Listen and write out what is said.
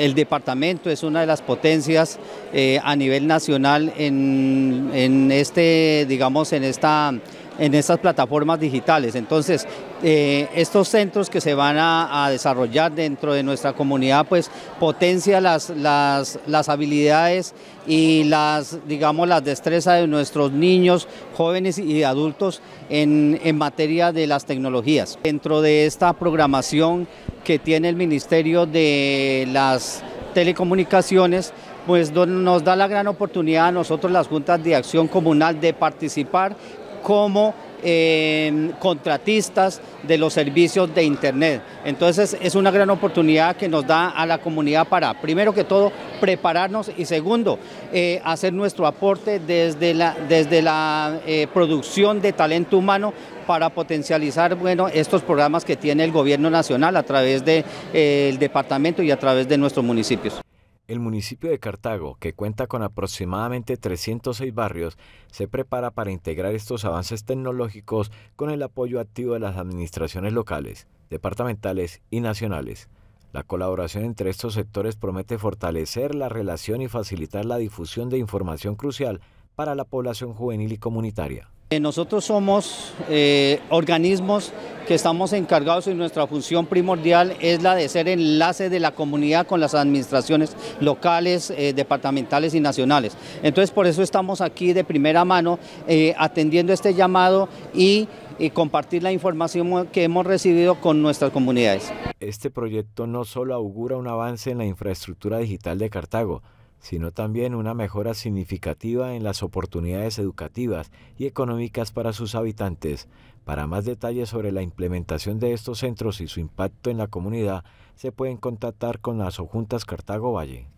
el departamento es una de las potencias eh, a nivel nacional en, este, digamos, en esta en estas plataformas digitales. Entonces, eh, estos centros que se van a, desarrollar dentro de nuestra comunidad, pues potencia las, las, habilidades y las, digamos, las destrezas de nuestros niños, jóvenes y adultos en, en materia de las tecnologías. Dentro de esta programación que tiene el Ministerio de las Telecomunicaciones, pues nos da la gran oportunidad a nosotros las juntas de acción comunal de participar como contratistas de los servicios de Internet. Entonces es una gran oportunidad que nos da a la comunidad para, primero que todo, prepararnos y segundo, eh, hacer nuestro aporte desde la, desde la eh, producción de talento humano para potencializar bueno, estos programas que tiene el gobierno nacional a través del de, eh, departamento y a través de nuestros municipios. El municipio de Cartago, que cuenta con aproximadamente 306 barrios, se prepara para integrar estos avances tecnológicos con el apoyo activo de las administraciones locales, departamentales y nacionales. La colaboración entre estos sectores promete fortalecer la relación y facilitar la difusión de información crucial para la población juvenil y comunitaria. Eh, nosotros somos eh, organismos que estamos encargados y nuestra función primordial es la de ser enlace de la comunidad con las administraciones locales, eh, departamentales y nacionales. Entonces por eso estamos aquí de primera mano eh, atendiendo este llamado y y compartir la información que hemos recibido con nuestras comunidades. Este proyecto no solo augura un avance en la infraestructura digital de Cartago, sino también una mejora significativa en las oportunidades educativas y económicas para sus habitantes. Para más detalles sobre la implementación de estos centros y su impacto en la comunidad, se pueden contactar con las Ojuntas Cartago Valle.